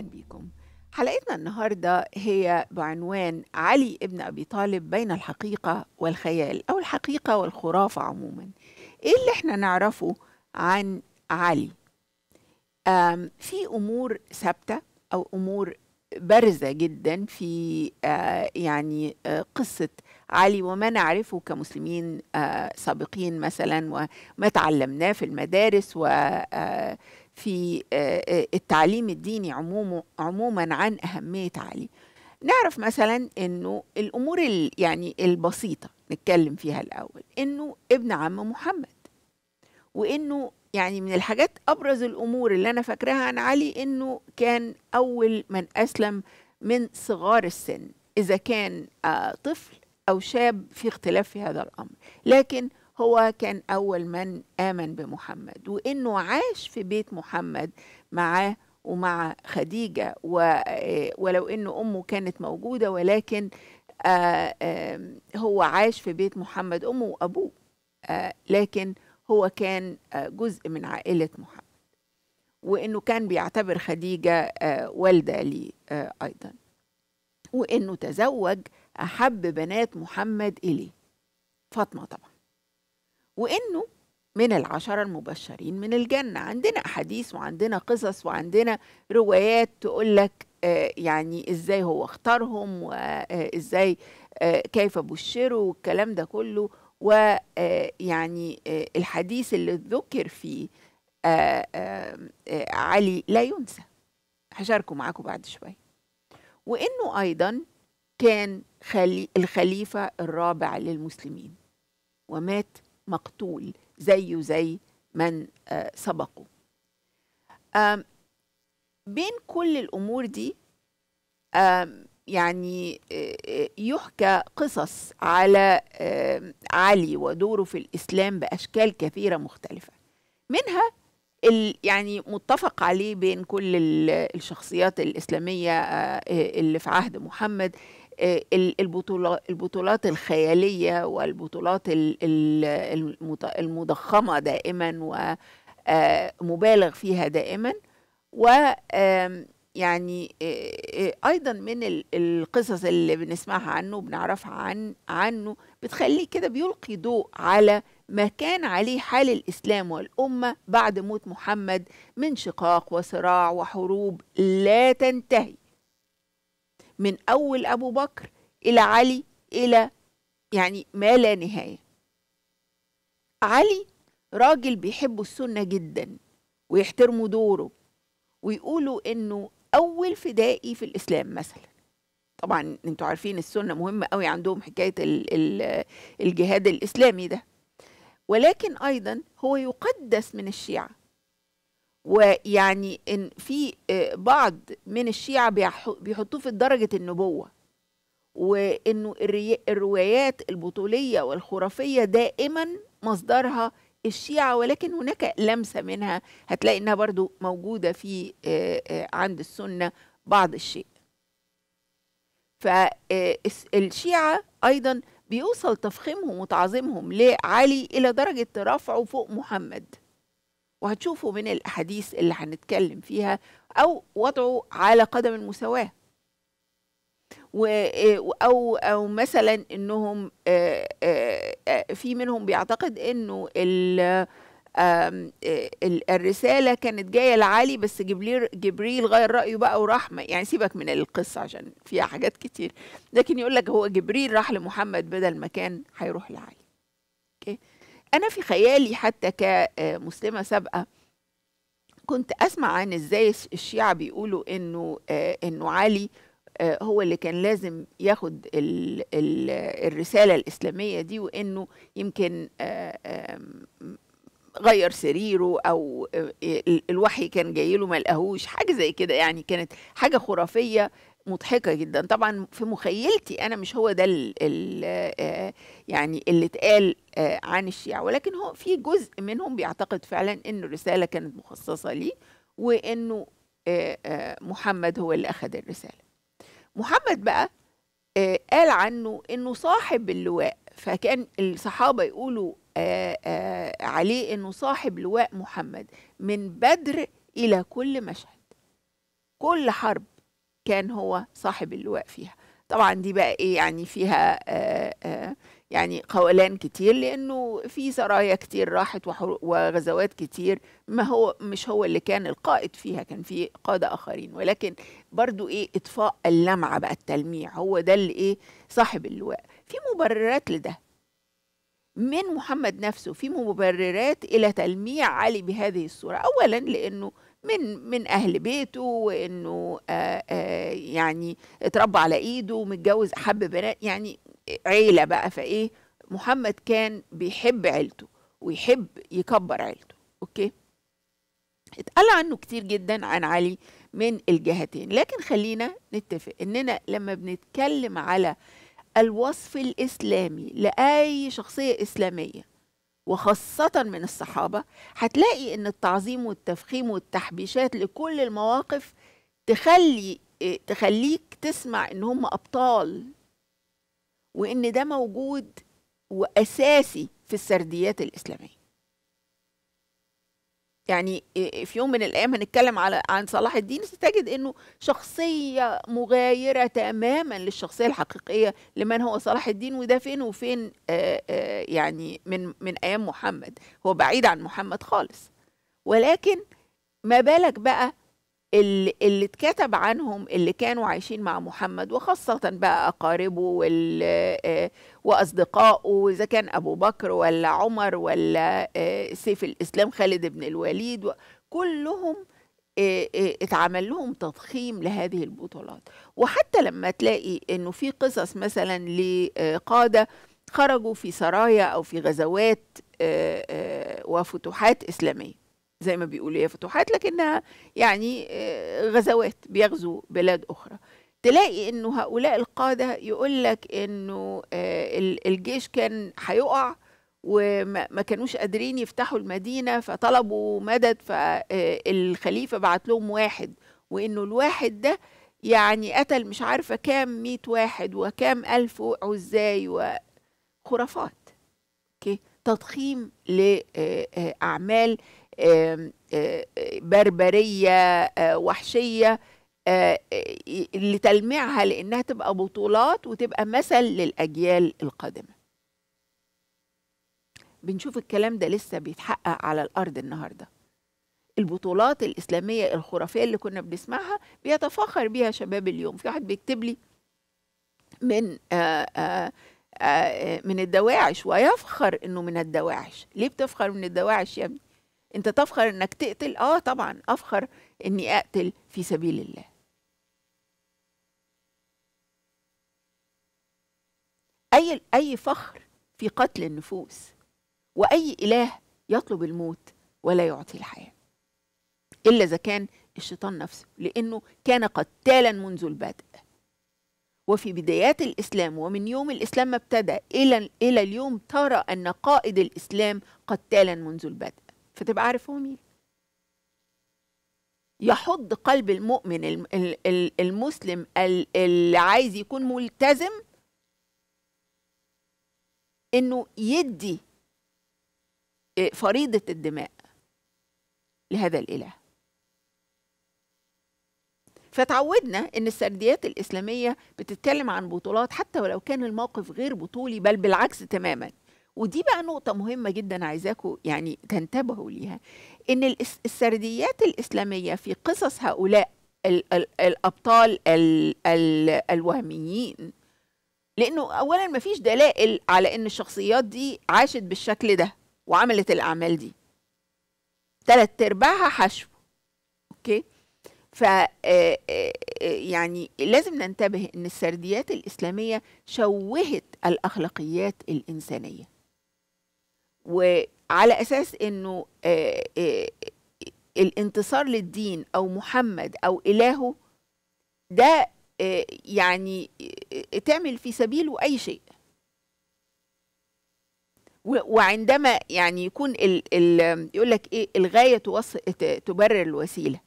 أهلا بيكم حلقتنا النهاردة هي بعنوان علي ابن أبي طالب بين الحقيقة والخيال أو الحقيقة والخرافة عموما إيه اللي احنا نعرفه عن علي في أمور ثابتة أو أمور بارزة جدا في آه، يعني آه، قصة علي وما نعرفه كمسلمين آه، سابقين مثلا وما تعلمناه في المدارس و في آه، آه، التعليم الديني عموما عموما عن اهميه علي نعرف مثلا انه الامور يعني البسيطه نتكلم فيها الاول انه ابن عم محمد وانه يعني من الحاجات ابرز الامور اللي انا فاكراها عن علي انه كان اول من اسلم من صغار السن اذا كان آه، طفل او شاب في اختلاف في هذا الامر لكن هو كان أول من آمن بمحمد وإنه عاش في بيت محمد معاه ومع خديجة آه، ولو إن أمه كانت موجودة ولكن آه، هو عاش في بيت محمد أمه وأبوه آه، لكن هو كان جزء من عائلة محمد وإنه كان بيعتبر خديجة والدة لي أيضا وإنه تزوج أحب بنات محمد إليه فاطمة طبعا وإنه من العشرة المبشرين من الجنة عندنا أحاديث وعندنا قصص وعندنا روايات تقول لك آه، يعني إزاي هو اختارهم وإزاي آه، آه، كيف بشروا والكلام ده كله ويعني الحديث اللي ذكر فيه علي لا ينسى هشاركه معاكم بعد شوية وإنه أيضا كان خلي الخليفة الرابع للمسلمين ومات مقتول زيه زي من آه، سبقه بين كل الأمور دي يعني آه، آه، يحكى قصص على علي ودوره في الإسلام بأشكال كثيرة مختلفة منها يعني متفق عليه بين كل الشخصيات الإسلامية اللي في عهد محمد البطولات الخيالية والبطولات المضخمة دائما ومبالغ آه، فيها دائما و يعني آه، ايضا من القصص اللي بنسمعها عنه وبنعرفها عن عنه بتخليه كده بيلقي ضوء على ما كان عليه حال الاسلام والامه بعد موت محمد من شقاق وصراع وحروب لا تنتهي من أول أبو بكر إلى علي إلى يعني ما لا نهاية علي راجل بيحب السنة جدا ويحترموا دوره ويقولوا إنه أول فدائي في الإسلام مثلا طبعا انتوا عارفين السنة مهمة قوي عندهم حكاية الجهاد الإسلامي ده ولكن أيضا هو يقدس من الشيعة ويعني ان في آه، بعض من الشيعة بيحطوه في درجة النبوة وانه الروايات البطولية والخرافية دائما مصدرها الشيعة ولكن هناك لمسة منها هتلاقي انها برضو موجودة في آه، آه، عند السنة بعض الشيء فالشيعة أيضا بيوصل تفخيمهم وتعظيمهم لعلي إلى درجة رفعه فوق محمد وهتشوفوا من الأحاديث اللي هنتكلم فيها أو وضعه على قدم المساواة آه، أو أو مثلا إنهم آه، آه، في منهم بيعتقد إنه الرسالة كانت جاية لعلي بس جبريل جبريل غير رأيه بقى ورحمة يعني سيبك من القصة عشان فيها حاجات كتير لكن يقول لك هو جبريل راح لمحمد بدل ما كان هيروح لعلي أنا في خيالي حتى كمسلمة سابقة كنت أسمع عن إزاي الشيعة بيقولوا إنه آه، إنه علي آه، هو اللي كان لازم ياخد الرسالة الإسلامية دي وإنه يمكن آه، غير سريره او الوحي كان جاي له ما لقاهوش حاجه زي كده يعني كانت حاجه خرافيه مضحكه جدا طبعا في مخيلتي انا مش هو ده يعني اللي اتقال عن الشيعه ولكن هو في جزء منهم بيعتقد فعلا انه الرساله كانت مخصصه ليه وانه محمد هو اللي اخذ الرساله محمد بقى قال عنه انه صاحب اللواء فكان الصحابه يقولوا عليه انه صاحب لواء محمد من بدر الى كل مشهد كل حرب كان هو صاحب اللواء فيها طبعا دي بقى ايه يعني فيها آآ آه، آآ آه، يعني قولان كتير لانه في سرايا كتير راحت وغزوات كتير ما هو مش هو اللي كان القائد فيها كان في قاده اخرين ولكن برضو ايه اطفاء اللمعه بقى التلميع هو ده اللي ايه صاحب اللواء في مبررات لده من محمد نفسه في مبررات الى تلميع علي بهذه الصوره اولا لانه من من اهل بيته وانه آآ آه، آآ آه، يعني اتربى على ايده ومتجوز احب بنات يعني عيله بقى فايه محمد كان بيحب عيلته ويحب يكبر عيلته اوكي اتقال عنه كتير جدا عن علي من الجهتين لكن خلينا نتفق اننا لما بنتكلم على الوصف الإسلامي لأي شخصية إسلامية وخاصة من الصحابة هتلاقي إن التعظيم والتفخيم والتحبيشات لكل المواقف تخلي تخليك تسمع إن هم أبطال وإن ده موجود وأساسي في السرديات الإسلامية يعني في يوم من الايام هنتكلم على عن صلاح الدين ستجد انه شخصيه مغايره تماما للشخصيه الحقيقيه لمن هو صلاح الدين وده فين وفين آآ آآ يعني من من ايام محمد هو بعيد عن محمد خالص ولكن ما بالك بقى اللي, اللي اتكتب عنهم اللي كانوا عايشين مع محمد وخاصة بقى أقاربه آه، وأصدقائه إذا كان أبو بكر ولا عمر ولا آه، سيف الإسلام خالد بن الوليد كلهم آه، اتعمل لهم تضخيم لهذه البطولات وحتى لما تلاقي انه في قصص مثلا لقاده خرجوا في سرايا او في غزوات وفتوحات اسلاميه زي ما بيقولوا هي فتوحات لكنها يعني آه، غزوات بيغزو بلاد أخرى تلاقي انه هؤلاء القاده يقول لك انه آه، الجيش كان هيقع وما كانوش قادرين يفتحوا المدينه فطلبوا مدد فالخليفه آه، بعت لهم واحد وانه الواحد ده يعني قتل مش عارفه كام مئة واحد وكام الف وقعوا ازاي وخرافات اوكي تضخيم لاعمال آه، بربريه آه، وحشيه آه، لتلميعها لانها تبقى بطولات وتبقى مثل للاجيال القادمه بنشوف الكلام ده لسه بيتحقق على الارض النهارده البطولات الاسلاميه الخرافيه اللي كنا بنسمعها بيتفاخر بيها شباب اليوم في واحد بيكتب لي من آآ آآ آآ من الدواعش ويفخر انه من الدواعش ليه بتفخر من الدواعش يا ابني انت تفخر انك تقتل اه طبعا افخر اني اقتل في سبيل الله اي اي فخر في قتل النفوس واي اله يطلب الموت ولا يعطي الحياه الا اذا كان الشيطان نفسه لانه كان قتالا منذ البدء وفي بدايات الاسلام ومن يوم الاسلام ما ابتدى الى الى اليوم ترى ان قائد الاسلام قتالا منذ البدء فتبقى عارف هو مين يحض قلب المؤمن المسلم اللي عايز يكون ملتزم انه يدي آه، فريضه الدماء لهذا الاله فتعودنا ان السرديات الاسلاميه بتتكلم عن بطولات حتى ولو كان الموقف غير بطولي بل بالعكس تماما ودي بقى نقطة مهمة جدا عايزاكم يعني تنتبهوا ليها إن السرديات الإسلامية في قصص هؤلاء الـ الـ الأبطال الـ الـ الوهميين لأنه أولا مفيش دلائل على إن الشخصيات دي عاشت بالشكل ده وعملت الأعمال دي تلات أرباعها حشو أوكي ف يعني لازم ننتبه ان السرديات الاسلاميه شوهت الاخلاقيات الانسانيه وعلى اساس انه آه، آه، آه، الانتصار للدين او محمد او الهه ده يعني تعمل في سبيله اي شيء وعندما يعني يكون ال ال يقول لك ايه الغايه توص تبرر الوسيله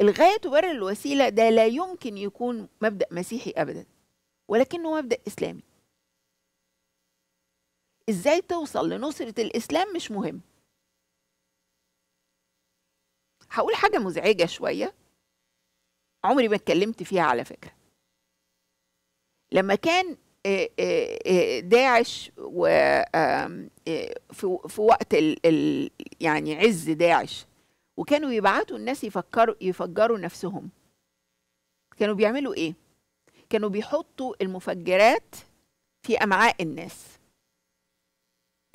الغايه تبرر الوسيله ده لا يمكن يكون مبدا مسيحي ابدا ولكنه مبدا اسلامي ازاي توصل لنصره الاسلام مش مهم هقول حاجه مزعجه شويه عمري ما اتكلمت فيها على فكره لما كان آه، آه، آه، داعش و في وقت يعني عز داعش وكانوا يبعتوا الناس يفكروا يفجروا نفسهم كانوا بيعملوا ايه كانوا بيحطوا المفجرات في امعاء الناس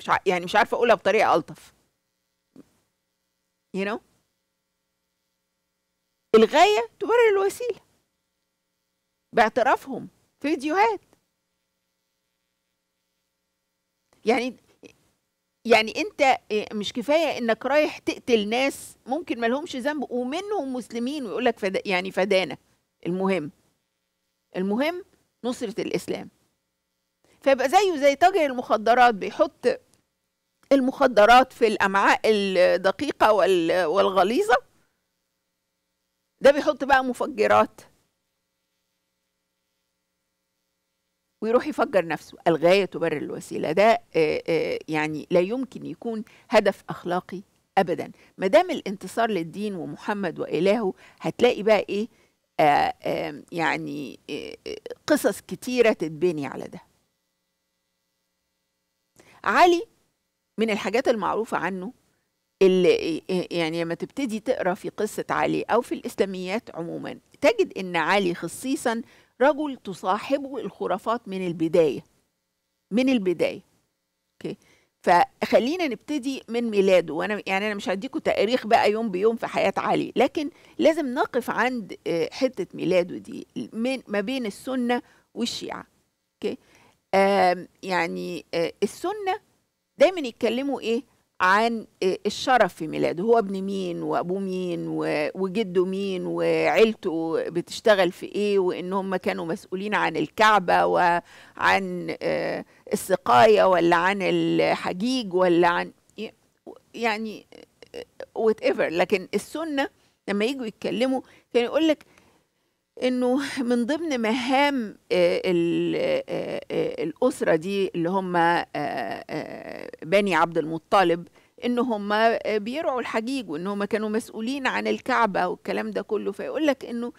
مش ع... يعني مش عارفه اقولها بطريقه الطف you know الغايه تبرر الوسيله باعترافهم في فيديوهات يعني يعني انت مش كفايه انك رايح تقتل ناس ممكن ما لهمش ذنب ومنهم مسلمين ويقول لك فد... يعني فدانا المهم المهم نصره الاسلام فيبقى زيه زي تاجر المخدرات بيحط المخدرات في الامعاء الدقيقه والغليظه ده بيحط بقى مفجرات ويروح يفجر نفسه الغايه تبرر الوسيله ده يعني لا يمكن يكون هدف اخلاقي ابدا ما دام الانتصار للدين ومحمد والهه هتلاقي بقى ايه يعني قصص كتيره تتبني على ده علي من الحاجات المعروفة عنه اللي يعني لما تبتدي تقرا في قصة علي أو في الإسلاميات عموما تجد إن علي خصيصا رجل تصاحبه الخرافات من البداية من البداية أوكي فخلينا نبتدي من ميلاده وانا يعني انا مش هديكم تاريخ بقى يوم بيوم في حياه علي لكن لازم نقف عند آه، حته ميلاده دي من ما بين السنه والشيعه اوكي يعني آه، السنه دايما يتكلموا ايه عن آه، الشرف في ميلاده هو ابن مين وابوه مين وجده مين وعيلته بتشتغل في ايه وان هم كانوا مسؤولين عن الكعبه وعن آه، السقايه ولا عن الحجيج ولا عن يعني وات آه، ايفر لكن السنه لما يجوا يتكلموا كان يقول لك انه من ضمن مهام آه، آه، آه، الاسره دي اللي هم بني عبد المطلب ان هم بيرعوا الحجيج وان هم كانوا مسؤولين عن الكعبه والكلام ده كله فيقول لك انه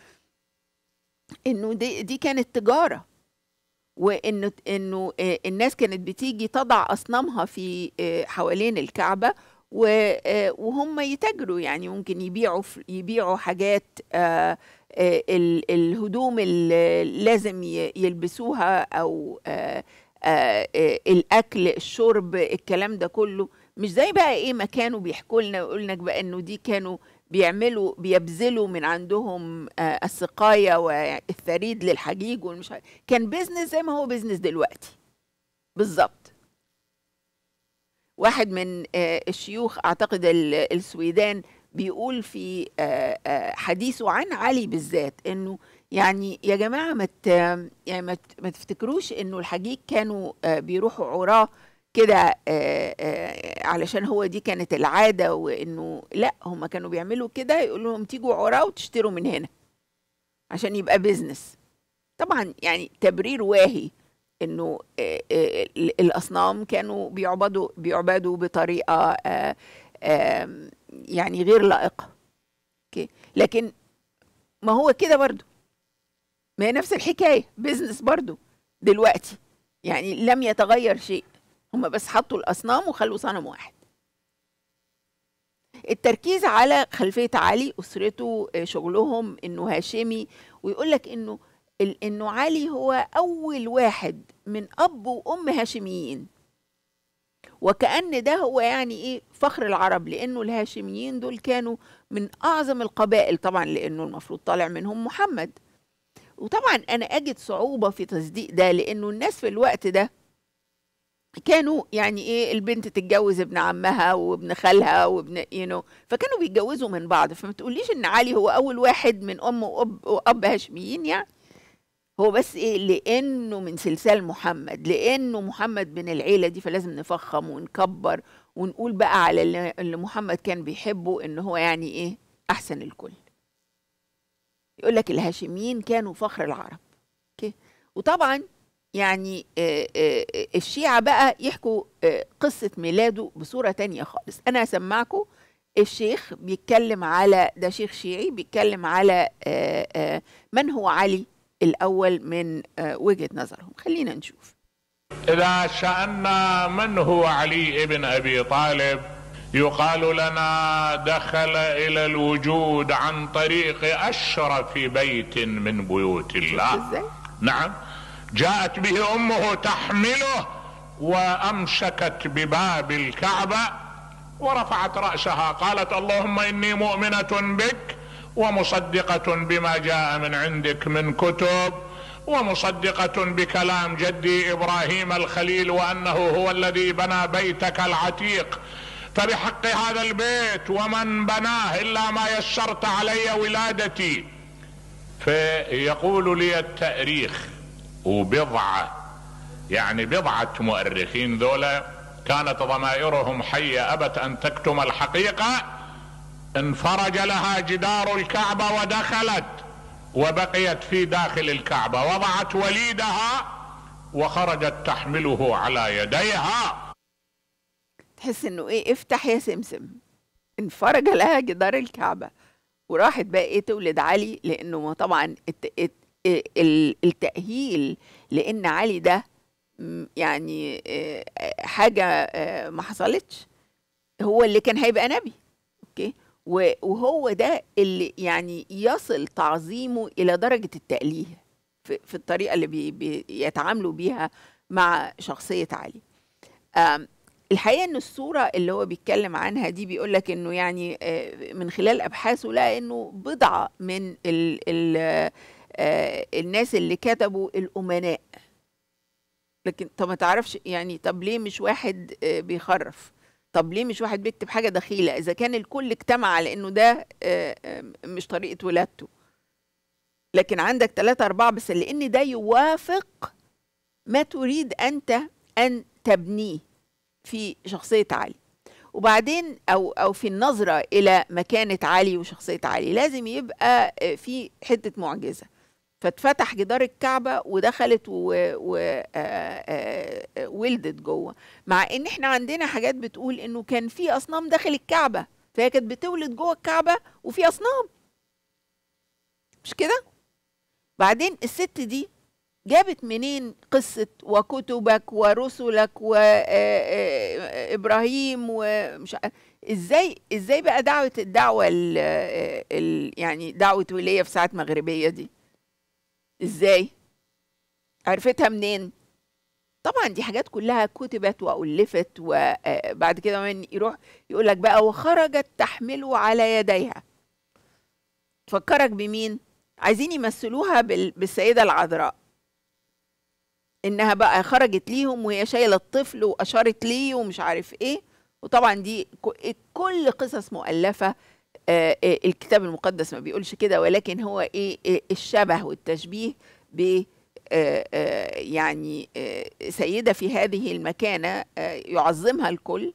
انه دي, دي كانت تجاره وانه انه الناس كانت بتيجي تضع اصنامها في حوالين الكعبه آه، وهم يتاجروا يعني ممكن يبيعوا يبيعوا حاجات آه، آه، الهدوم اللي لازم يلبسوها او الاكل الشرب الكلام ده كله مش زي بقى ايه ما كانوا بيحكوا لنا ويقول لك بقى انه دي كانوا بيعملوا بيبذلوا من عندهم السقايه والثريد للحجيج ومش كان بيزنس زي ما هو بيزنس دلوقتي بالظبط واحد من آه، الشيوخ اعتقد السويدان بيقول في آه، آه، حديثه عن علي بالذات انه يعني يا جماعه ما يعني ما تفتكروش انه الحجيج كانوا بيروحوا عراه كده علشان هو دي كانت العاده وانه لا هم كانوا بيعملوا كده يقولوا لهم تيجوا عراه وتشتروا من هنا عشان يبقى بيزنس طبعا يعني تبرير واهي انه آه، آه، الاصنام كانوا بيعبدوا بيعبدوا بطريقه آه، يعني غير لائقه اوكي لكن ما هو كده برضو ما هي نفس الحكايه بيزنس برضو دلوقتي يعني لم يتغير شيء هم بس حطوا الاصنام وخلوا صنم واحد التركيز على خلفيه علي اسرته شغلهم انه هاشمي ويقول لك انه انه علي هو اول واحد من اب وام هاشميين وكأن ده هو يعني ايه فخر العرب لانه الهاشميين دول كانوا من اعظم القبائل طبعا لانه المفروض طالع منهم محمد وطبعا انا اجد صعوبه في تصديق ده لانه الناس في الوقت ده كانوا يعني ايه البنت تتجوز ابن عمها وابن خالها وابن يو فكانوا بيتجوزوا من بعض فما تقوليش ان علي هو اول واحد من ام واب واب هاشميين يعني هو بس ايه لانه من سلسال محمد لانه محمد من العيله دي فلازم نفخم ونكبر ونقول بقى على اللي محمد كان بيحبه ان هو يعني ايه احسن الكل يقول لك الهاشميين كانوا فخر العرب اوكي وطبعا يعني آه، آه، آه، الشيعة بقى يحكوا قصة ميلاده بصورة تانية خالص أنا هسمعكم الشيخ بيتكلم على ده شيخ شيعي بيتكلم على من هو علي الأول من آه، وجهة نظرهم خلينا نشوف إذا شأنا من هو علي بن أبي طالب يقال لنا دخل إلى الوجود عن طريق أشرف بيت من بيوت الله نعم جاءت به أمه تحمله وأمسكت بباب الكعبة ورفعت رأسها قالت اللهم إني مؤمنة بك ومصدقه بما جاء من عندك من كتب ومصدقه بكلام جدي ابراهيم الخليل وانه هو الذي بنى بيتك العتيق فبحق هذا البيت ومن بناه الا ما يسرت علي ولادتي فيقول لي التاريخ وبضعه يعني بضعه مؤرخين ذولا كانت ضمائرهم حيه ابت ان تكتم الحقيقه انفرج لها جدار الكعبه ودخلت وبقيت في داخل الكعبه وضعت وليدها وخرجت تحمله على يديها تحس انه ايه افتح يا سمسم انفرج لها جدار الكعبه وراحت بقى ايه تولد علي لانه طبعا التاهيل لان علي ده يعني آه، حاجه آه، ما حصلتش هو اللي كان هيبقى نبي اوكي وهو ده اللي يعني يصل تعظيمه الى درجه التأليه في الطريقه اللي بي بيتعاملوا بيها مع شخصيه علي الحقيقه ان الصوره اللي هو بيتكلم عنها دي بيقول لك انه يعني آه، من خلال ابحاثه لقى انه بضعه من الـ الـ آه، الناس اللي كتبوا الامناء لكن طب ما تعرفش يعني طب ليه مش واحد آه، بيخرف طب ليه مش واحد بيكتب حاجه دخيله اذا كان الكل اجتمع على انه ده آه، آه، مش طريقه ولادته لكن عندك ثلاثة أربعة بس لأن ده يوافق ما تريد أنت أن تبنيه في شخصية علي وبعدين أو أو في النظرة إلى مكانة علي وشخصية علي لازم يبقى آه، في حتة معجزة فاتفتح جدار الكعبة ودخلت وولدت آه، آه، آه، جوه مع ان احنا عندنا حاجات بتقول انه كان في اصنام داخل الكعبة فهي كانت بتولد جوه الكعبة وفي اصنام مش كده بعدين الست دي جابت منين قصة وكتبك ورسلك وإبراهيم ومش ازاي ازاي بقى دعوة الدعوة الـ الـ يعني دعوة ولية في ساعة مغربية دي ازاي عرفتها منين طبعا دي حاجات كلها كتبت والفت وبعد آه، كده من يروح يقول لك بقى وخرجت تحمله على يديها تفكرك بمين عايزين يمثلوها بالسيده العذراء انها بقى خرجت ليهم وهي شايله الطفل واشارت ليه ومش عارف ايه وطبعا دي كل قصص مؤلفه آه، آه، الكتاب المقدس ما بيقولش كده ولكن هو ايه, إيه، الشبه والتشبيه ب آه، يعني سيدة في هذه المكانة يعظمها الكل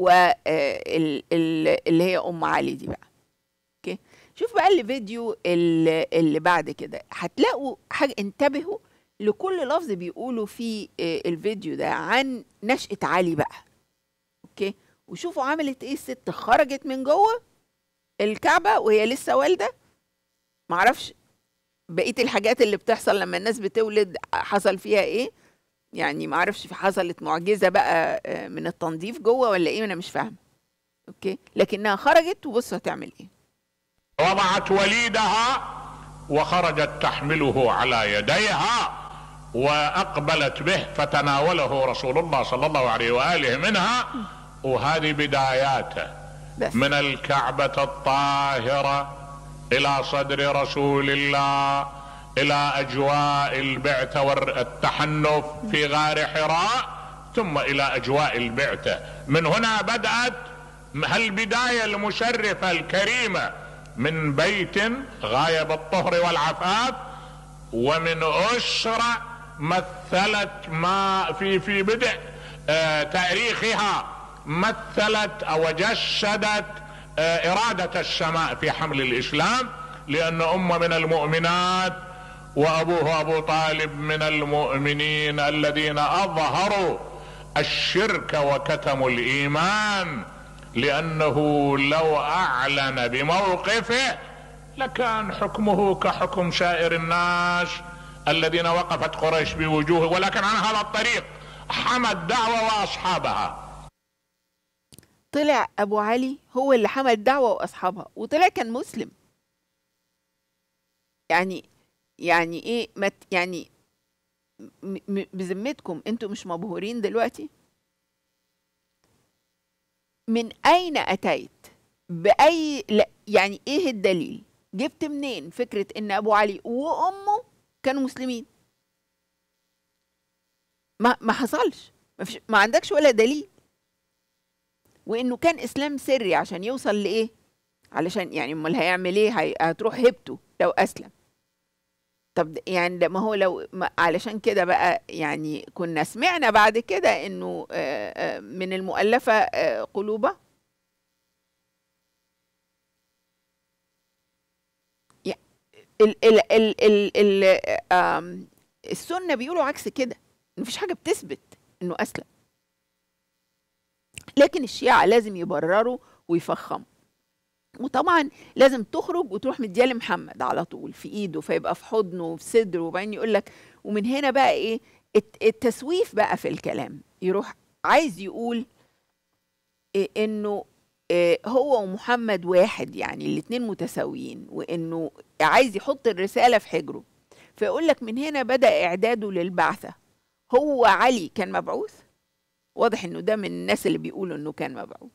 واللي هي أم علي دي بقى اوكي شوف بقى الفيديو اللي, اللي بعد كده هتلاقوا حاجة انتبهوا لكل لفظ بيقولوا في الفيديو ده عن نشأة علي بقى اوكي وشوفوا عملت ايه الست خرجت من جوه الكعبه وهي لسه والده معرفش بقيه الحاجات اللي بتحصل لما الناس بتولد حصل فيها ايه يعني معرفش في حصلت معجزه بقى آه، من التنظيف جوه ولا ايه انا مش فاهمه اوكي لكنها خرجت وبصوا هتعمل ايه وضعت وليدها وخرجت تحمله على يديها واقبلت به فتناوله رسول الله صلى الله عليه واله منها وهذه بداياته من الكعبة الطاهرة إلى صدر رسول الله إلى أجواء البعثة والتحنف في غار حراء ثم إلى أجواء البعثة من هنا بدأت هالبداية المشرفة الكريمة من بيت غاية بالطهر والعفاف ومن أسرة مثلت ما في في بدء آه، تاريخها مثلت او جسدت آه، اراده السماء في حمل الاسلام لان امه من المؤمنات وابوه ابو طالب من المؤمنين الذين اظهروا الشرك وكتموا الايمان لانه لو اعلن بموقفه لكان حكمه كحكم سائر الناس الذين وقفت قريش بوجوه ولكن عن هذا الطريق حمد دعوه واصحابها طلع ابو علي هو اللي حمل الدعوه واصحابها وطلع كان مسلم يعني يعني ايه مت يعني بذمتكم انتوا مش مبهورين دلوقتي من اين اتيت باي لا يعني ايه الدليل جبت منين فكره ان ابو علي وامه كانوا مسلمين ما ما حصلش ما, فيش ما عندكش ولا دليل وانه كان اسلام سري عشان يوصل لايه علشان يعني امال هيعمل ايه هتروح هبته لو اسلم طب يعني ما هو لو ما علشان كده بقى يعني كنا سمعنا بعد كده انه آه، آه، من المؤلفه آه، قلوبه ال ال ال ال السنه بيقولوا عكس كده مفيش حاجه بتثبت انه اسلم لكن الشيعة لازم يبرروا ويفخموا وطبعا لازم تخرج وتروح مديالي محمد على طول في ايده فيبقى في حضنه وفي صدره وبعدين يقول لك ومن هنا بقى ايه التسويف بقى في الكلام يروح عايز يقول إيه انه إيه هو ومحمد واحد يعني الاثنين متساويين وانه عايز يحط الرساله في حجره فيقول لك من هنا بدا اعداده للبعثه هو علي كان مبعوث واضح انه ده من الناس اللي بيقولوا انه كان مبعوث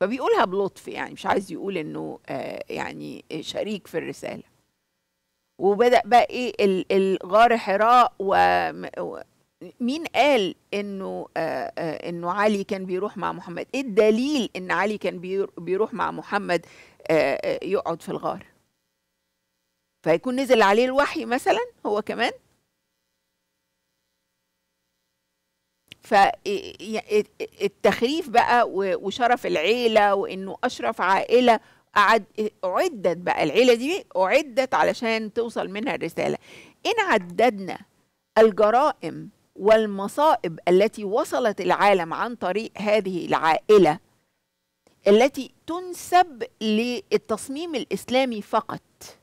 فبيقولها بلطف يعني مش عايز يقول انه آه يعني شريك في الرساله وبدا بقى ايه الغار حراء ومين قال انه آه،, آه انه علي كان بيروح مع محمد ايه الدليل ان علي كان بيروح مع محمد آه،, آه يقعد في الغار فيكون نزل عليه الوحي مثلا هو كمان فالتخريف بقى وشرف العيله وانه اشرف عائله أعد أعدت بقى العيلة دي أعدت علشان توصل منها الرسالة إن عددنا الجرائم والمصائب التي وصلت العالم عن طريق هذه العائلة التي تنسب للتصميم الإسلامي فقط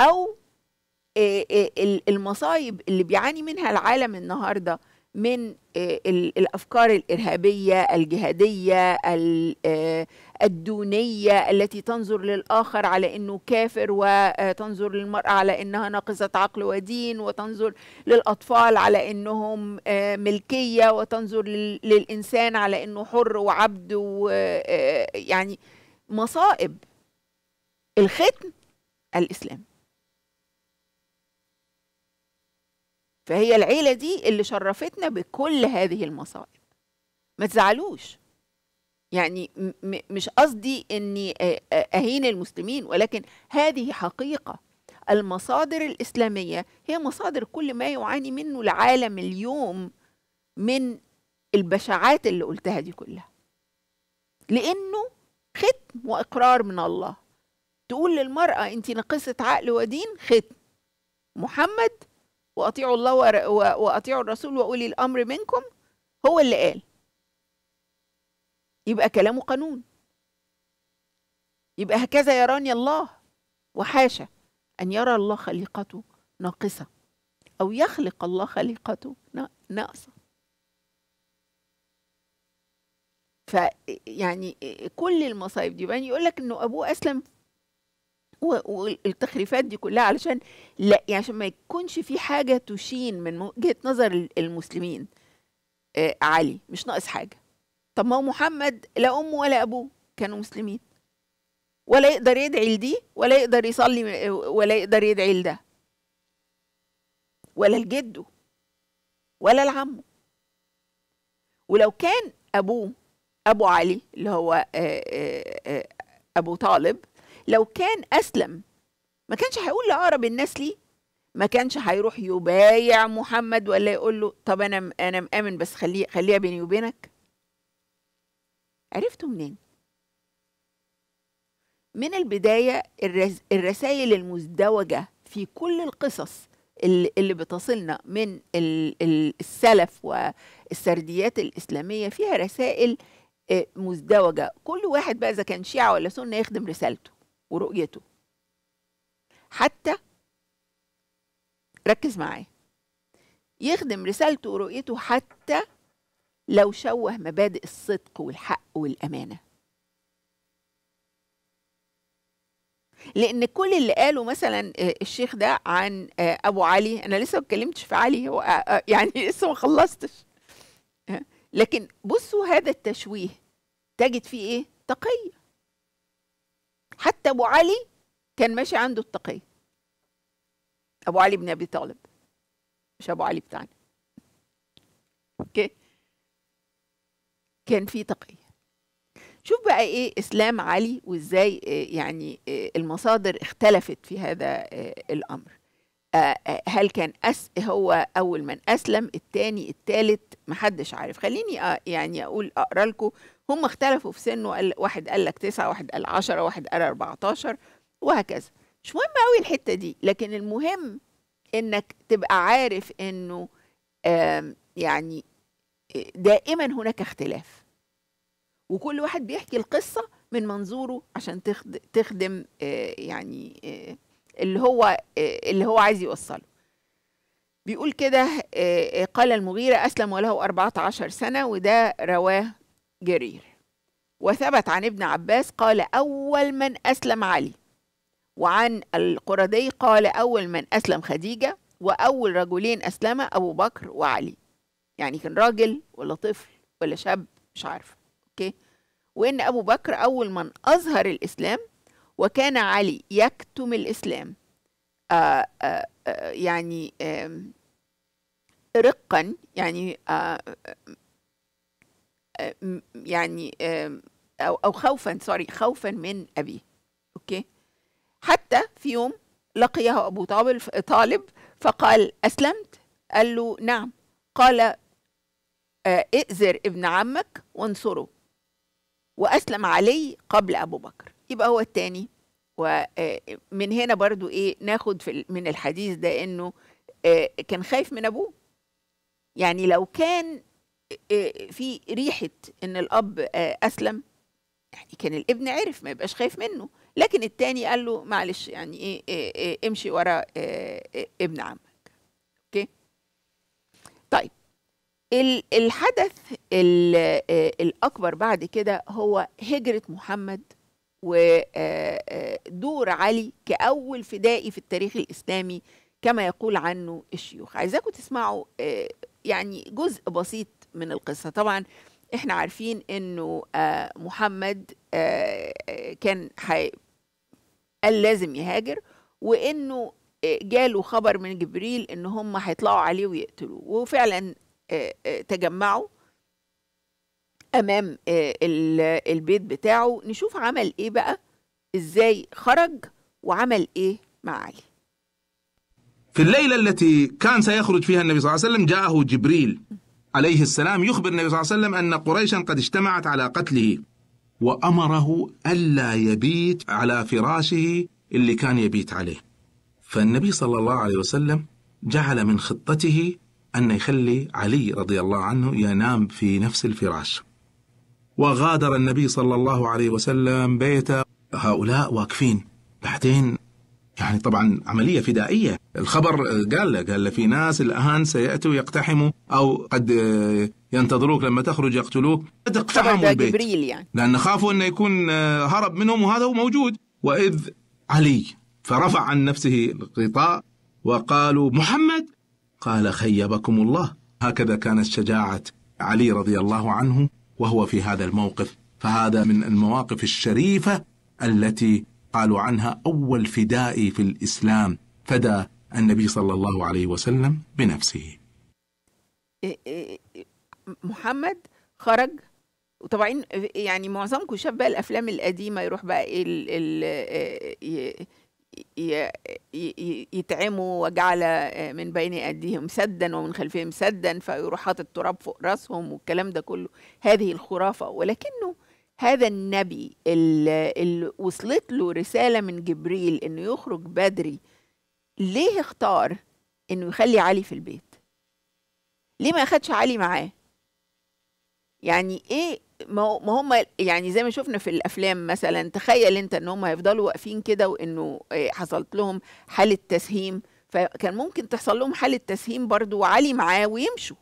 أو المصايب اللي بيعاني منها العالم النهارده من آه، الافكار الارهابيه الجهاديه آه، الدونيه التي تنظر للاخر على انه كافر وتنظر آه، للمراه على انها ناقصه عقل ودين وتنظر للاطفال على انهم ملكيه وتنظر للانسان على انه حر وعبد يعني مصائب الختم الاسلام فهي العيلة دي اللي شرفتنا بكل هذه المصائب ما تزعلوش يعني مش قصدي اني اهين المسلمين ولكن هذه حقيقه المصادر الاسلاميه هي مصادر كل ما يعاني منه العالم اليوم من البشاعات اللي قلتها دي كلها لانه ختم واقرار من الله تقول للمراه انت ناقصه عقل ودين ختم محمد واطيعوا الله واطيعوا الرسول واولي الامر منكم هو اللي قال يبقى كلامه قانون يبقى هكذا يراني الله وحاشا ان يرى الله خليقته ناقصه او يخلق الله خليقته ناقصه فيعني كل المصايب دي يقول لك انه ابوه اسلم والتخريفات دي كلها علشان لا يعني عشان ما يكونش في حاجه تشين من وجهه نظر المسلمين آه علي مش ناقص حاجه طب ما هو محمد لا امه ولا ابوه كانوا مسلمين ولا يقدر يدعي لدي ولا يقدر يصلي ولا يقدر يدعي لده ولا لجده ولا لعمه ولو كان ابوه ابو علي اللي هو آه، آه، آه، ابو طالب لو كان أسلم ما كانش هيقول لأقرب الناس ليه ما كانش هيروح يبايع محمد ولا يقول له طب أنا أنا مآمن بس خليه خليها بيني وبينك عرفته منين؟ من البداية الرسائل المزدوجة في كل القصص اللي بتصلنا من السلف والسرديات الإسلامية فيها رسائل آه، مزدوجة كل واحد بقى إذا كان شيعة ولا سنة يخدم رسالته ورؤيته حتى ركز معايا يخدم رسالته ورؤيته حتى لو شوه مبادئ الصدق والحق والأمانة لأن كل اللي قاله مثلا آه، الشيخ ده عن آه، أبو علي أنا لسه ما اتكلمتش في علي هو آه، يعني لسه ما خلصتش لكن بصوا هذا التشويه تجد فيه إيه؟ تقية حتى ابو علي كان ماشي عنده التقيه ابو علي بن ابي طالب مش ابو علي بتاعنا اوكي كان في تقيه شوف بقى ايه اسلام علي وازاي آه، يعني آه، المصادر اختلفت في هذا آه، الامر هل كان أس هو اول من اسلم الثاني الثالث محدش عارف خليني يعني اقول اقرا لكم هم اختلفوا في سنه قال واحد قال لك تسعة واحد قال عشرة واحد قال 14 وهكذا مش مهم قوي الحتة دي لكن المهم انك تبقى عارف انه يعني دائما هناك اختلاف وكل واحد بيحكي القصة من منظوره عشان تخدم آه، يعني آه، اللي هو آه، اللي هو عايز يوصله بيقول كده قال المغيرة أسلم وله 14 سنة وده رواه جرير وثبت عن ابن عباس قال أول من أسلم علي وعن القردي قال أول من أسلم خديجة وأول رجلين أسلم أبو بكر وعلي يعني كان راجل ولا طفل ولا شاب مش عارفة أوكي وإن أبو بكر أول من أظهر الإسلام وكان علي يكتم الإسلام آآ آه، آآ آه، آه، يعني آآ رقا يعني آه، يعني آه، او او خوفا سوري خوفا من ابيه اوكي حتى في يوم لقيه ابو طالب طالب فقال اسلمت قال له نعم قال آه، ائذر ابن عمك وانصره واسلم علي قبل ابو بكر يبقى هو الثاني ومن هنا برضو ايه ناخد في من الحديث ده انه كان خايف من ابوه يعني لو كان آه، في ريحه ان الاب آه، اسلم يعني كان الابن عرف ما يبقاش خايف منه لكن التاني قال له معلش يعني ايه, إيه, إيه امشي ورا إيه ابن عمك اوكي طيب الحدث الاكبر بعد كده هو هجره محمد ودور علي كاول فدائي في التاريخ الاسلامي كما يقول عنه الشيوخ عايزاكم تسمعوا يعني جزء بسيط من القصه طبعا احنا عارفين انه آه، محمد آه، آه، كان حي... قال لازم يهاجر وانه جاله خبر من جبريل ان هم هيطلعوا عليه ويقتلوه وفعلا تجمعوا امام البيت بتاعه نشوف عمل ايه بقى ازاي خرج وعمل ايه مع علي في الليله التي كان سيخرج فيها النبي صلى الله عليه وسلم جاءه جبريل عليه السلام يخبر النبي صلى الله عليه وسلم أن قريشا قد اجتمعت على قتله وأمره ألا يبيت على فراشه اللي كان يبيت عليه فالنبي صلى الله عليه وسلم جعل من خطته أن يخلي علي رضي الله عنه ينام في نفس الفراش وغادر النبي صلى الله عليه وسلم بيت هؤلاء واقفين بعدين يعني طبعا عملية فدائية الخبر قال له قال له في ناس الآن سيأتوا يقتحموا أو قد ينتظروك لما تخرج يقتلوك قد اقتحموا البيت جبريل يعني. لأن خافوا أنه يكون هرب منهم وهذا هو موجود وإذ علي فرفع عن نفسه الغطاء وقالوا محمد قال خيبكم الله هكذا كانت شجاعة علي رضي الله عنه وهو في هذا الموقف فهذا من المواقف الشريفة التي قالوا عنها أول فدائي في الإسلام فدى النبي صلى الله عليه وسلم بنفسه محمد خرج وطبعا يعني معظمكم شاف بقى الافلام القديمه يروح بقى ايه ال ال يتعموا وجعل من بين ايديهم سدا ومن خلفهم سدا فيروح حاطط تراب فوق راسهم والكلام ده كله هذه الخرافه ولكنه هذا النبي اللي, وصلت له رسالة من جبريل إنه يخرج بدري ليه اختار إنه يخلي علي في البيت؟ ليه ما أخدش علي معاه؟ يعني إيه ما هم يعني زي ما شفنا في الافلام مثلا تخيل انت ان هم هيفضلوا واقفين كده وانه آه، حصلت لهم حاله تسهيم فكان ممكن تحصل لهم حاله تسهيم برضو وعلي معاه ويمشوا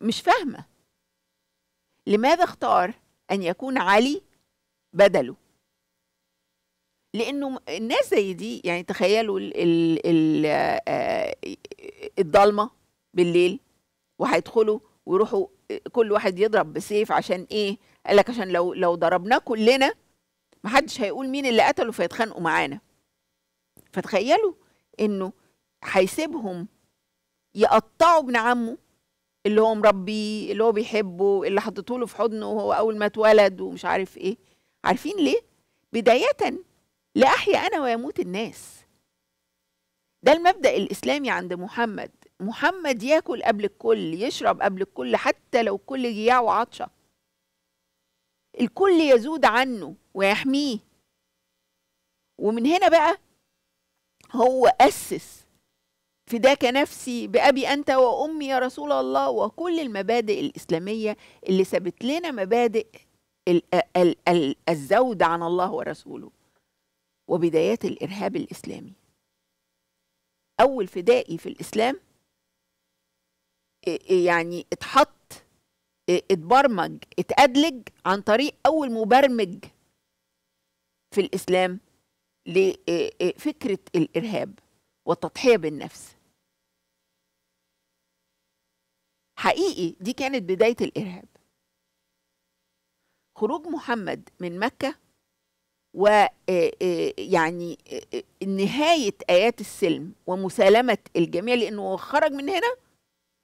مش فاهمه لماذا اختار أن يكون علي بدله لانه الناس زي دي يعني تخيلوا ال ال ال آه، الضلمه بالليل وهيدخلوا ويروحوا آه، كل واحد يضرب بسيف عشان ايه قال لك عشان لو لو ضربناه كلنا محدش هيقول مين اللي قتله فيتخانقوا معانا فتخيلوا انه هيسيبهم يقطعوا ابن عمه اللي هو مربيه اللي هو بيحبه اللي حطيته له في حضنه وهو اول ما اتولد ومش عارف ايه عارفين ليه بدايه لاحيا انا ويموت الناس ده المبدا الاسلامي عند محمد محمد ياكل قبل الكل يشرب قبل الكل حتى لو الكل جياع وعطشه الكل يزود عنه ويحميه ومن هنا بقى هو اسس فداك نفسي بأبي أنت وأمي يا رسول الله وكل المبادئ الإسلامية اللي سابت لنا مبادئ الـ الـ الـ الزود عن الله ورسوله وبدايات الإرهاب الإسلامي أول فدائي في الإسلام يعني اتحط اتبرمج اتأدلج عن طريق أول مبرمج في الإسلام لفكرة الإرهاب والتضحية بالنفس حقيقي دي كانت بداية الإرهاب خروج محمد من مكة ويعني آه، آه، آه، نهاية آيات السلم ومسالمة الجميع لأنه خرج من هنا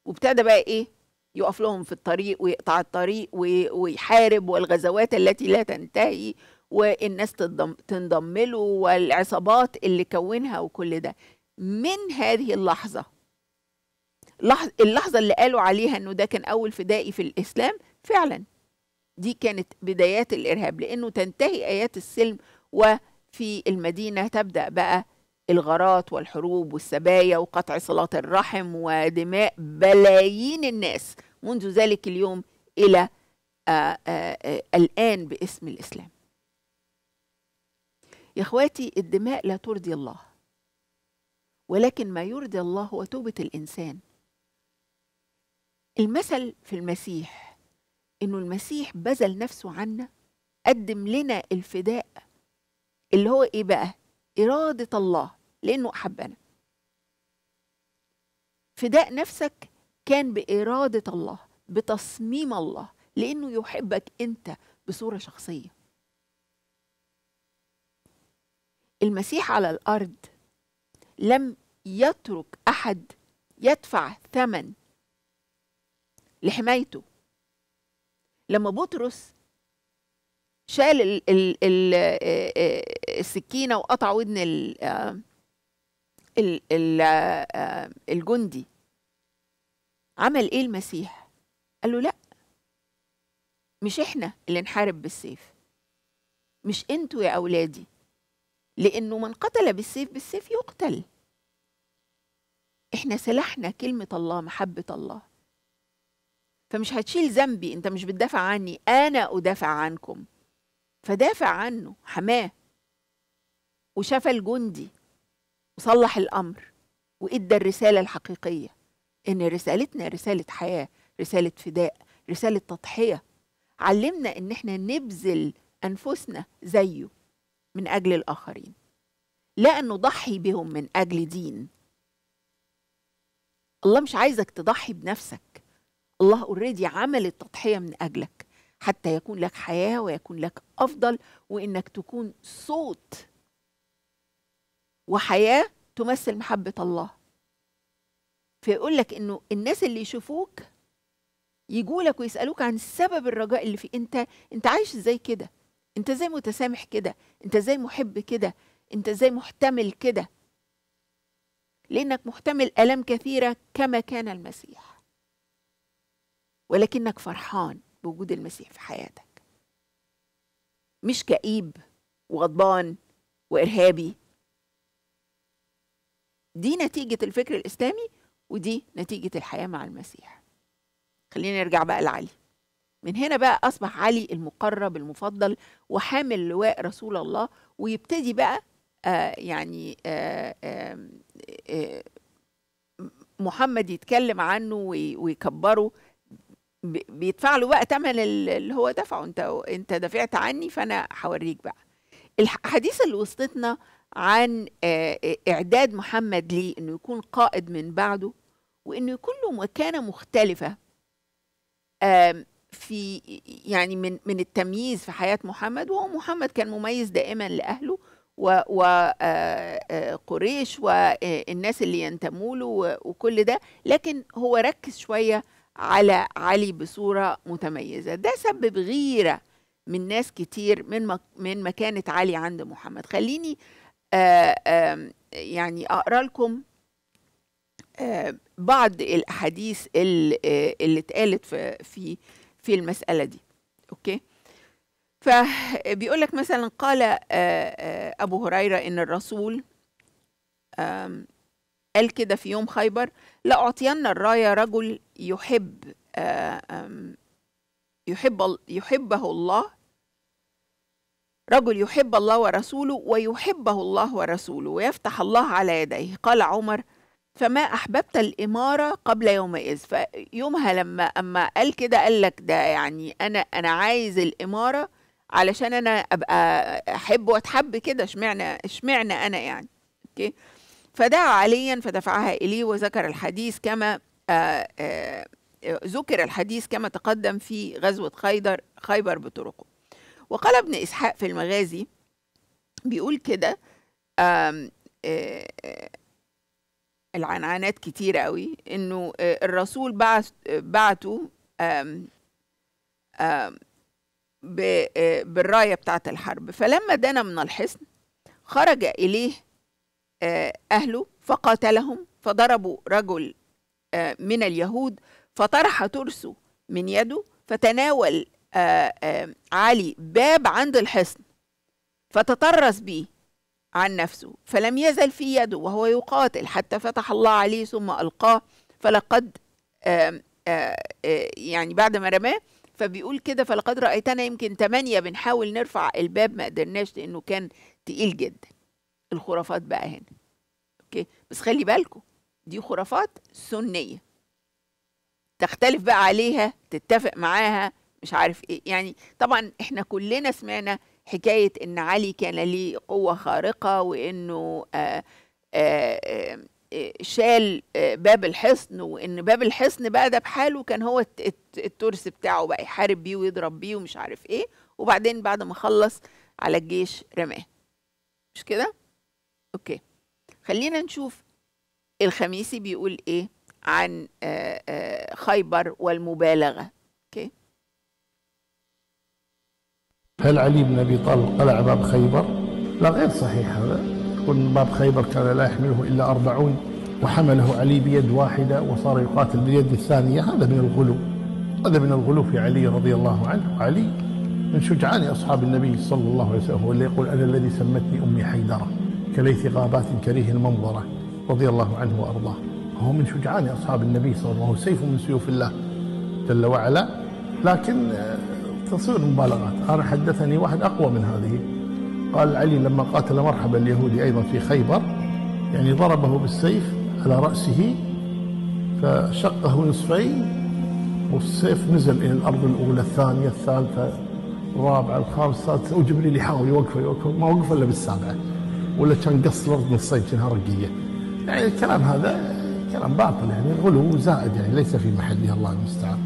وابتدى بقى إيه يقف لهم في الطريق ويقطع الطريق ويحارب والغزوات التي لا تنتهي والناس تنضم له والعصابات اللي كونها وكل ده من هذه اللحظة اللحظة اللي قالوا عليها أنه ده كان أول فدائي في الإسلام فعلا دي كانت بدايات الإرهاب لأنه تنتهي آيات السلم وفي المدينة تبدأ بقى الغارات والحروب والسبايا وقطع صلاة الرحم ودماء بلايين الناس منذ ذلك اليوم إلى آآ آه، آآ آه، آه، الآن باسم الإسلام يا اخواتي الدماء لا ترضي الله ولكن ما يرضي الله هو توبه الانسان المثل في المسيح انه المسيح بذل نفسه عنا قدم لنا الفداء اللي هو ايه بقى اراده الله لانه احبنا فداء نفسك كان باراده الله بتصميم الله لانه يحبك انت بصوره شخصيه المسيح على الارض لم يترك احد يدفع ثمن لحمايته لما بطرس شال ال ال الـ آه، آه، السكينه وقطع ودن ال آه، ال ال الجندي عمل ايه المسيح قال له لا مش احنا اللي نحارب بالسيف مش انتوا يا اولادي لانه من قتل بالسيف بالسيف يقتل احنا سلحنا كلمه الله محبه الله فمش هتشيل ذنبي انت مش بتدافع عني انا ادافع عنكم فدافع عنه حماه وشفى الجندي وصلح الامر وادى الرساله الحقيقيه ان رسالتنا رساله حياه رساله فداء رساله تضحيه علمنا ان احنا نبذل انفسنا زيه من اجل الاخرين لا ان نضحي بهم من اجل دين الله مش عايزك تضحي بنفسك الله اوريدي عمل التضحيه من اجلك حتى يكون لك حياه ويكون لك افضل وانك تكون صوت وحياه تمثل محبه الله فيقول لك انه الناس اللي يشوفوك يجوا لك ويسالوك عن سبب الرجاء اللي في انت انت عايش ازاي كده انت ازاي متسامح كده انت ازاي محب كده انت ازاي محتمل كده لانك محتمل الام كثيره كما كان المسيح ولكنك فرحان بوجود المسيح في حياتك مش كئيب وغضبان وارهابي دي نتيجه الفكر الاسلامي ودي نتيجه الحياه مع المسيح خلينا نرجع بقى لعلي من هنا بقى اصبح علي المقرب المفضل وحامل لواء رسول الله ويبتدي بقى آه يعني آه آه, آه، محمد يتكلم عنه ويكبره بيدفع له بقى تمن اللي هو دفعه انت انت دفعت عني فانا هوريك بقى الحديث اللي وصلتنا عن آه، آه، اعداد محمد ليه انه يكون قائد من بعده وانه يكون له مكانه مختلفه في يعني من من التمييز في حياه محمد وهو محمد كان مميز دائما لاهله وقريش آه، والناس اللي ينتموا له وكل ده لكن هو ركز شويه على علي بصورة متميزة ده سبب غيرة من ناس كتير من مك من مكانة علي عند محمد خليني آآ آه، آآ يعني أقرأ لكم آه، بعض الأحاديث آه، اللي اتقالت في في في المسألة دي أوكي فبيقول لك مثلا قال أبو هريرة إن الرسول قال كده في يوم خيبر لأعطين الراية رجل يحب آه، يحب يحبه الله رجل يحب الله ورسوله ويحبه الله ورسوله ويفتح الله على يديه قال عمر فما أحببت الإمارة قبل يومئذ فيومها لما أما قال كده قال لك ده يعني أنا أنا عايز الإمارة علشان أنا أبقى أحب وأتحب كده اشمعنى اشمعنى أنا يعني أوكي فدعا عليا فدفعها إليه وذكر الحديث كما آآ آه، آآ آه، آه، ذكر الحديث كما تقدم في غزوة خيبر خيبر بطرقه وقال ابن إسحاق في المغازي بيقول كده العنعانات كتيرة قوي إنه الرسول بعث بعته آم آم بالراية بتاعة الحرب فلما دنا من الحصن خرج إليه آه، أهله فقاتلهم فضربوا رجل آه، من اليهود فطرح ترسه من يده فتناول آه، علي باب عند الحصن فتطرس به عن نفسه فلم يزل في يده وهو يقاتل حتى فتح الله عليه ثم ألقاه فلقد يعني بعد ما رماه فبيقول كده فلقد رأيتنا يمكن تمانية بنحاول نرفع الباب ما قدرناش لأنه كان تقيل جدا الخرافات بقى هنا اوكي بس خلي بالكم دي خرافات سنيه تختلف بقى عليها تتفق معاها مش عارف ايه يعني طبعا احنا كلنا سمعنا حكايه ان علي كان ليه قوه خارقه وانه آآ آه، آآ آه، آه، شال باب الحصن وان باب الحصن بقى ده بحاله كان هو الترس بتاعه بقى يحارب بيه ويضرب بيه ومش عارف ايه وبعدين بعد ما خلص على الجيش رماه مش كده اوكي خلينا نشوف الخميسي بيقول ايه عن آه، آه، خيبر والمبالغه اوكي هل علي بن ابي طالب قلع باب خيبر؟ لا غير صحيح هذا يقول باب خيبر كان لا يحمله الا أربعون وحمله علي بيد واحده وصار يقاتل باليد الثانيه هذا من الغلو هذا من الغلو في علي رضي الله عنه علي من شجعان اصحاب النبي صلى الله عليه وسلم هو اللي يقول انا الذي سمتني امي حيدره كليث غابات كريه المنظرة رضي الله عنه وأرضاه هو من شجعان أصحاب النبي صلى الله عليه وسلم سيف من سيوف الله جل وعلا لكن آه، تصير مبالغات أنا حدثني واحد أقوى من هذه قال علي لما قاتل مرحبا اليهودي أيضا في خيبر يعني ضربه بالسيف على رأسه فشقه نصفين والسيف نزل إلى الأرض الأولى الثانية الثالثة الرابعة الخامسة السادسة وجبريل يحاول يوقفه يوقفه ما وقف إلا بالسابعة ولا كان قص الارض نصين كانها رقيه يعني الكلام هذا كلام باطل يعني غلو زائد يعني ليس في محله الله المستعان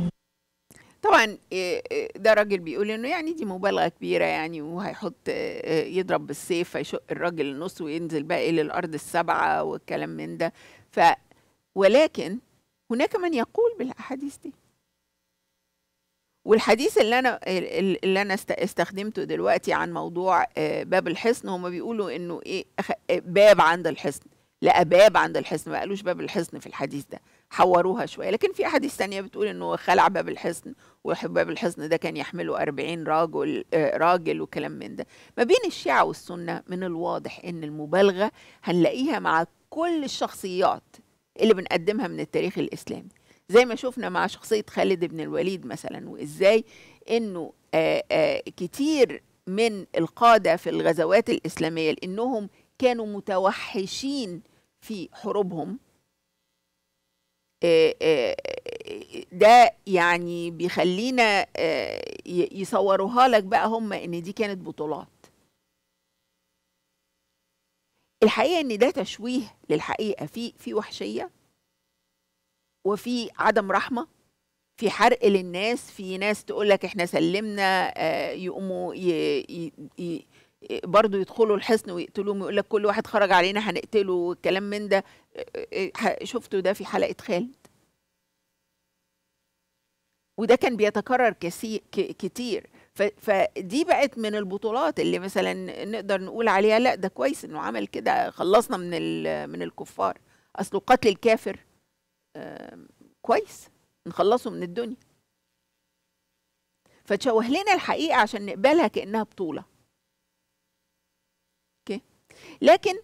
طبعا إيه، إيه، ده راجل بيقول انه يعني دي مبالغه كبيره يعني وهيحط إيه، يضرب بالسيف فيشق الراجل النص وينزل باقي للارض السبعه والكلام من ده ف ولكن هناك من يقول بالاحاديث دي والحديث اللي انا اللي انا استخدمته دلوقتي عن موضوع آه، باب الحصن هم بيقولوا انه ايه آه، باب عند الحصن لا باب عند الحصن ما قالوش باب الحصن في الحديث ده حوروها شويه لكن في احاديث ثانيه بتقول انه خلع باب الحصن وباب الحصن ده كان يحمله 40 راجل آه، راجل وكلام من ده ما بين الشيعه والسنه من الواضح ان المبالغه هنلاقيها مع كل الشخصيات اللي بنقدمها من التاريخ الاسلامي زي ما شفنا مع شخصية خالد بن الوليد مثلا وإزاي إنه كتير من القادة في الغزوات الإسلامية لأنهم كانوا متوحشين في حروبهم ده يعني بيخلينا يصوروها لك بقى هم ان دي كانت بطولات الحقيقه ان ده تشويه للحقيقه في في وحشيه وفي عدم رحمه في حرق للناس في ناس تقول لك احنا سلمنا آه، يقوموا برضه يدخلوا الحصن ويقتلوهم ويقول لك كل واحد خرج علينا هنقتله والكلام من ده آه، آه، شفتوا ده في حلقه خالد وده كان بيتكرر كتير فدي بقت من البطولات اللي مثلا نقدر نقول عليها لا ده كويس انه عمل كده خلصنا من من الكفار اصل قتل الكافر كويس نخلصه من الدنيا فتشوه لنا الحقيقة عشان نقبلها كأنها بطولة أوكي لكن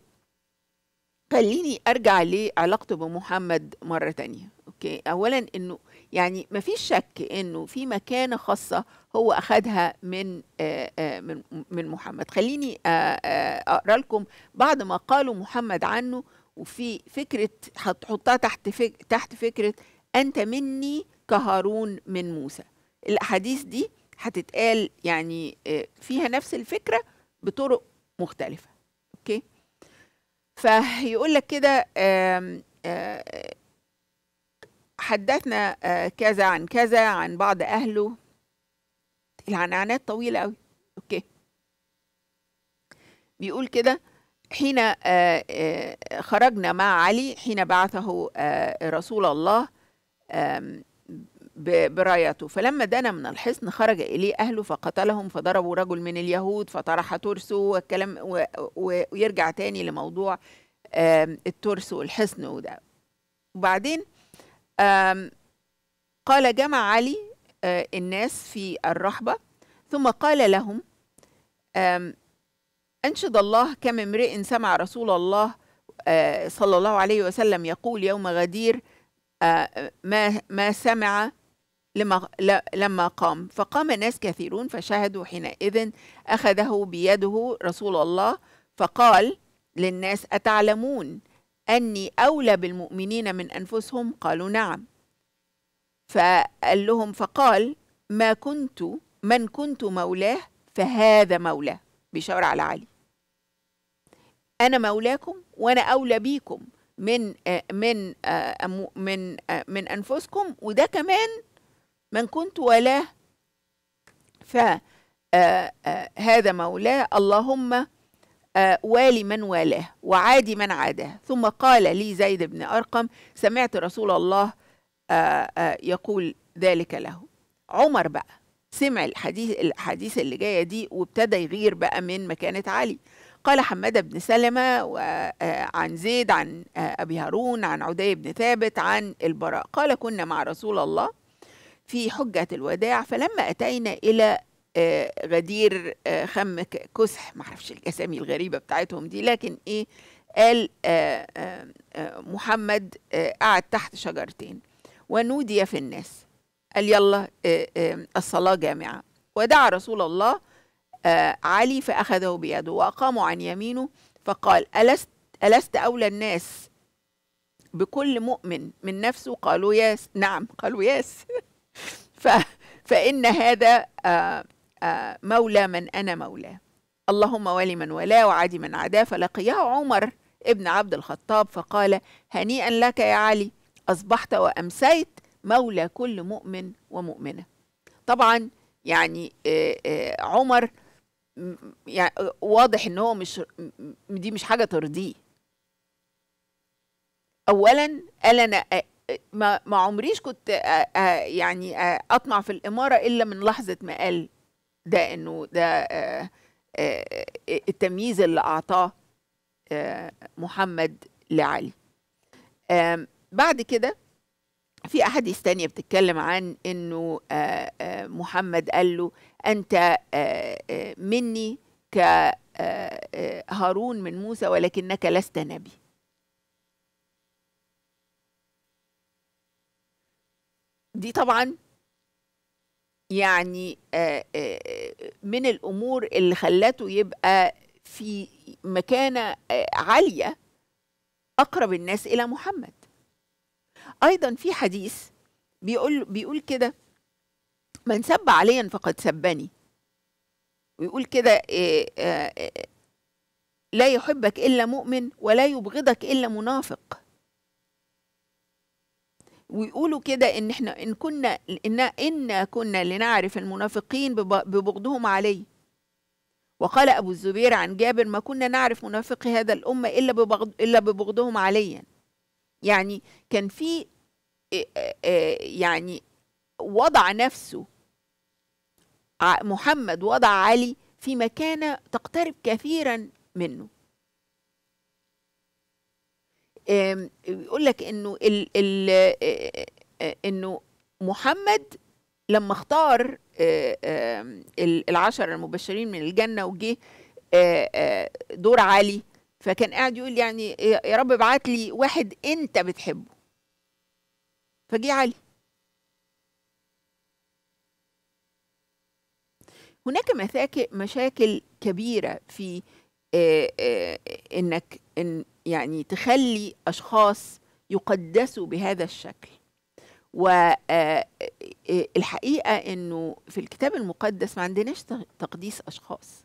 خليني أرجع لعلاقته بمحمد مرة تانية أوكي أولا إنه يعني مفيش شك إنه في مكانة خاصة هو أخدها من آه، آه، من من محمد خليني آه، أقرأ لكم بعض ما قاله محمد عنه وفي فكره هتحطها تحت فك... تحت فكره انت مني كهارون من موسى الاحاديث دي هتتقال يعني آه، فيها نفس الفكره بطرق مختلفه اوكي فيقول لك كده آه، آه، حدثنا كذا عن كذا عن بعض اهله العنعنات طويله قوي اوكي بيقول كده حين آه، آه، خرجنا مع علي حين بعثه آه، رسول الله برايته فلما دنا من الحصن خرج إليه أهله فقتلهم فضربوا رجل من اليهود فطرح ترسه والكلام ويرجع تاني لموضوع الترس والحصن وده وبعدين قال جمع علي الناس في الرحبة ثم قال لهم أنشد الله كم امرئ سمع رسول الله آه، صلى الله عليه وسلم يقول يوم غدير آه، ما ما سمع لما لما قام فقام ناس كثيرون فشهدوا حينئذ أخذه بيده رسول الله فقال للناس أتعلمون أني أولى بالمؤمنين من أنفسهم قالوا نعم فقال لهم فقال ما كنت من كنت مولاه فهذا مولاه بيشاور على علي انا مولاكم وانا اولى بيكم من من من من انفسكم وده كمان من كنت ولاه ف هذا مولاه اللهم والي من والاه وعادي من عاداه ثم قال لي زيد بن ارقم سمعت رسول الله يقول ذلك له عمر بقى سمع الحديث الحديث اللي جايه دي وابتدى يغير بقى من مكانه علي قال حمادة بن سلمة آه، عن زيد عن آه، أبي هارون عن عدي بن ثابت عن البراء قال كنا مع رسول الله في حجة الوداع فلما أتينا إلى آه، غدير خم كسح معرفش الأسامي الغريبة بتاعتهم دي لكن إيه قال محمد قعد تحت شجرتين ونودي في الناس قال يلا آه، آه، الصلاة جامعة ودعا رسول الله آه، علي فأخذه بيده وأقاموا عن يمينه فقال ألست, ألست أولى الناس بكل مؤمن من نفسه قالوا ياس نعم قالوا ياس ف فإن هذا مولى من أنا مولاه اللهم ولي من ولاه وعادي من عداه فلقياه عمر ابن عبد الخطاب فقال هنيئا لك يا علي أصبحت وأمسيت مولى كل مؤمن ومؤمنة طبعا يعني آه، آه، عمر يعني واضح ان هو مش دي مش حاجه ترضيه اولا قال انا آه، ما, ما عمريش كنت يعني اطمع في الاماره الا من لحظه ما قال ده انه ده التمييز اللي اعطاه محمد لعلي بعد كده في أحاديث تانية بتتكلم عن إنه آه، آه، محمد قال له أنت آه، مني كهارون من موسى ولكنك لست نبي دي طبعا يعني من الأمور اللي خلته يبقى في مكانة عالية أقرب الناس إلى محمد ايضا في حديث بيقول بيقول كده من سب عليا فقد سبني ويقول كده آه، آه، لا يحبك الا مؤمن ولا يبغضك الا منافق ويقولوا كده ان احنا ان كنا ان ان كنا لنعرف المنافقين ببغضهم علي وقال ابو الزبير عن جابر ما كنا نعرف منافقي هذا الامه الا ببغض الا ببغضهم عليا يعني كان في آه، آه، يعني وضع نفسه محمد وضع علي في مكانة تقترب كثيرا منه يقول لك انه ال ال آه، انه محمد لما اختار العشر المبشرين من الجنه وجه دور علي فكان قاعد يقول يعني يا رب ابعت لي واحد انت بتحبه فجه علي هناك مشاكل كبيره في آه، آه، انك إن يعني تخلي اشخاص يقدسوا بهذا الشكل والحقيقه آه، انه في الكتاب المقدس ما عندناش تقديس اشخاص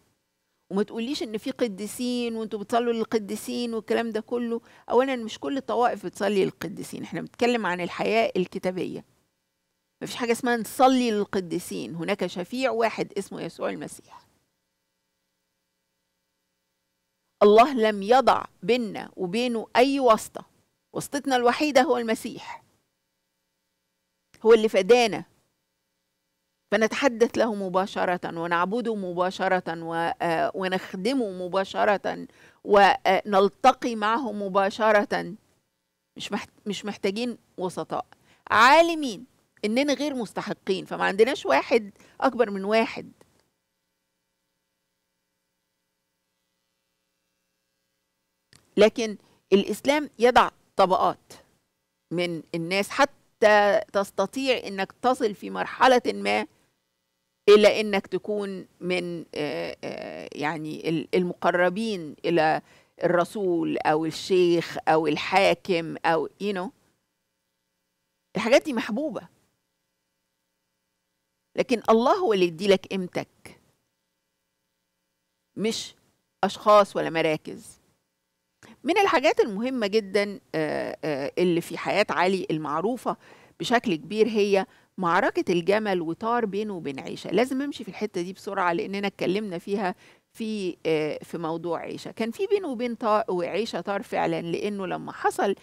وما تقوليش ان في قديسين وانتوا بتصلوا للقديسين والكلام ده كله اولا مش كل الطوائف بتصلي للقديسين احنا بنتكلم عن الحياه الكتابيه مفيش حاجه اسمها نصلي للقديسين هناك شفيع واحد اسمه يسوع المسيح الله لم يضع بيننا وبينه اي واسطه واسطتنا الوحيده هو المسيح هو اللي فدانا فنتحدث له مباشرة ونعبده مباشرة آه، ونخدمه مباشرة ونلتقي آه، معه مباشرة مش مش محتاجين وسطاء عالمين اننا غير مستحقين فما عندناش واحد اكبر من واحد لكن الاسلام يضع طبقات من الناس حتى تستطيع انك تصل في مرحله ما إلا أنك تكون من آه، آه، يعني المقربين إلى الرسول أو الشيخ أو الحاكم أو you know الحاجات دي محبوبة لكن الله هو اللي يديلك قيمتك مش أشخاص ولا مراكز من الحاجات المهمة جدا آه، اللي في حياة علي المعروفة بشكل كبير هي معركة الجمل وطار بينه وبين عيشة لازم أمشي في الحتة دي بسرعة لأننا اتكلمنا فيها في آه، في موضوع عيشة كان في بينه وبين طار وعيشة طار فعلا لأنه لما حصل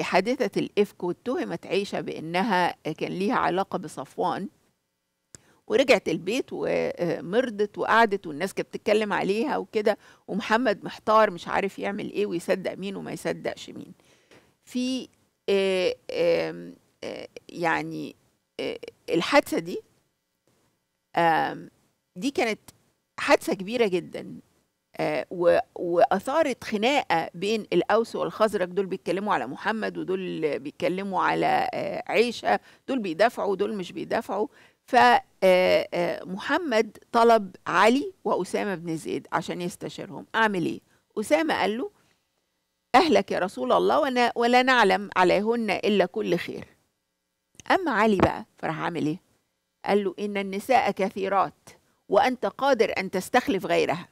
حادثة الإفك واتهمت عيشة بأنها كان ليها علاقة بصفوان ورجعت البيت ومرضت آه، وقعدت والناس كانت بتتكلم عليها وكده ومحمد محتار مش عارف يعمل ايه ويصدق مين وما يصدقش مين في آه، يعني الحادثه دي دي كانت حادثه كبيره جدا آه، واثارت خناقه بين الاوس والخزرج دول بيتكلموا على محمد ودول بيتكلموا على آه، عيشه دول بيدافعوا ودول مش بيدافعوا فمحمد آه، طلب علي واسامه بن زيد عشان يستشيرهم اعمل ايه اسامه قال له اهلك يا رسول الله ولا نعلم عليهن الا كل خير أما علي بقى فراح عامل إيه؟ قال له إن النساء كثيرات وأنت قادر أن تستخلف غيرها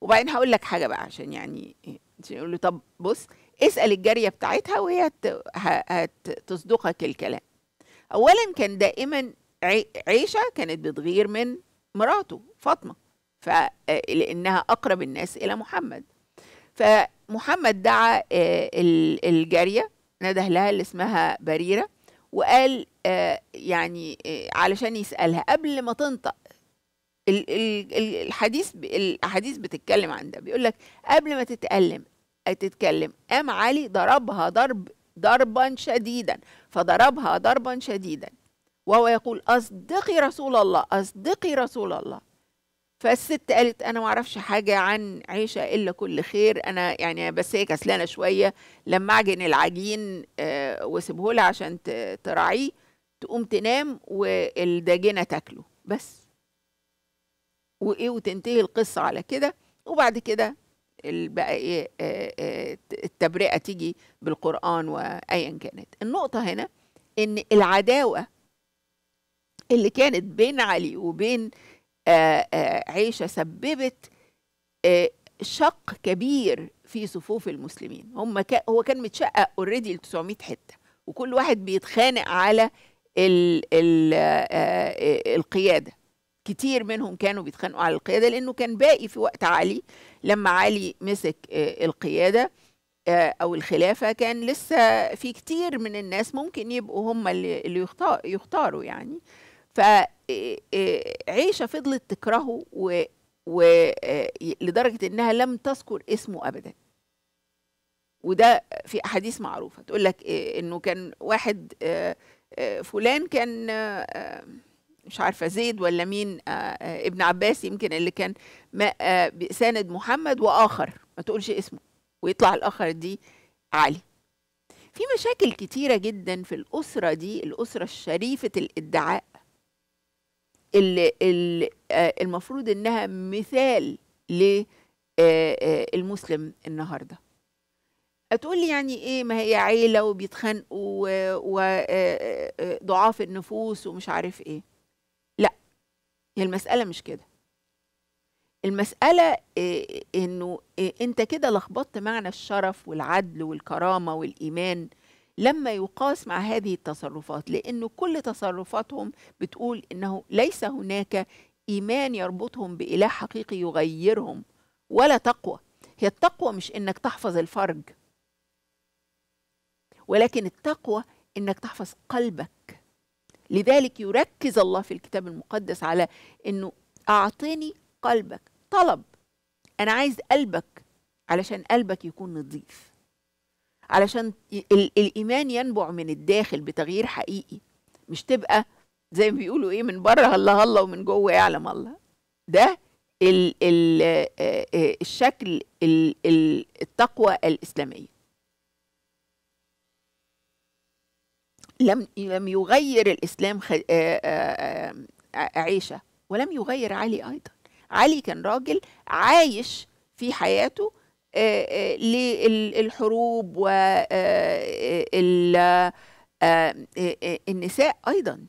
وبعدين هقول لك حاجة بقى عشان يعني عشان إيه، يقول له طب بص اسأل الجارية بتاعتها وهي هتصدقك الكلام أولا كان دائما عيشة كانت بتغير من مراته فاطمة لأنها أقرب الناس إلى محمد فمحمد دعا آه، الجارية نده لها اللي اسمها بريرة وقال آه، يعني آه، علشان يسألها قبل ما تنطق الحديث الاحاديث بتتكلم عن ده بيقول لك قبل ما آه، تتكلم تتكلم قام علي ضربها ضرب ضربا شديدا فضربها ضربا شديدا وهو يقول اصدقي رسول الله اصدقي رسول الله فالست قالت انا ما اعرفش حاجه عن عيشه الا كل خير انا يعني بس هي كسلانه شويه لما اعجن العجين آه، واسيبه لها عشان تراعيه تقوم تنام والداجنه تاكله بس وايه وتنتهي القصه على كده وبعد كده بقى ايه آه، آه، التبرئه تيجي بالقران وايا كانت النقطه هنا ان العداوه اللي كانت بين علي وبين آه، آه، عيشة سببت آه، شق كبير في صفوف المسلمين هم كا هو كان متشقق اوريدي ل 900 حته وكل واحد بيتخانق على الـ الـ القياده كتير منهم كانوا بيتخانقوا على القياده لانه كان باقي في وقت علي لما علي مسك القياده او الخلافه كان لسه في كتير من الناس ممكن يبقوا هم اللي يختاروا يعني فعيشة فضلت تكرهه و... لدرجة إنها لم تذكر اسمه أبدا وده في أحاديث معروفة تقول لك إنه كان واحد فلان كان مش عارفة زيد ولا مين ابن عباس يمكن اللي كان ساند محمد وآخر ما تقولش اسمه ويطلع الآخر دي علي في مشاكل كتيرة جدا في الأسرة دي الأسرة الشريفة الادعاء اللي, اللي آه، المفروض انها مثال للمسلم آه، آه، النهارده هتقول لي يعني ايه ما هي عيله وبيتخانقوا وضعاف النفوس ومش عارف ايه لا هي المساله مش كده المساله انه انت كده لخبطت معنى الشرف والعدل والكرامه والايمان لما يقاس مع هذه التصرفات لأنه كل تصرفاتهم بتقول أنه ليس هناك إيمان يربطهم بإله حقيقي يغيرهم ولا تقوى هي التقوى مش إنك تحفظ الفرج ولكن التقوى إنك تحفظ قلبك لذلك يركز الله في الكتاب المقدس على أنه أعطيني قلبك طلب أنا عايز قلبك علشان قلبك يكون نظيف علشان الإيمان ينبع من الداخل بتغيير حقيقي مش تبقى زي ما بيقولوا إيه من بره الله الله ومن جوه يعلم الله ده الـ الـ آه، آه، آه، الشكل الـ الـ التقوى الإسلامية لم لم يغير الإسلام عيشة ولم يغير علي أيضا علي كان راجل عايش في حياته آه، آه، للحروب والنساء آه، أيضا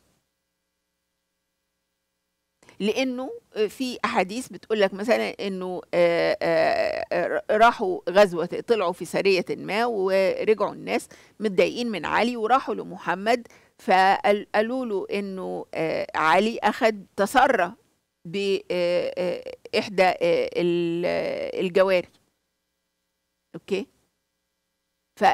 لأنه في أحاديث بتقول لك مثلا أنه راحوا غزوة طلعوا في سرية ما ورجعوا الناس متضايقين من علي وراحوا لمحمد فقالوا له أنه علي أخذ تسرى بإحدى الجواري اوكي ف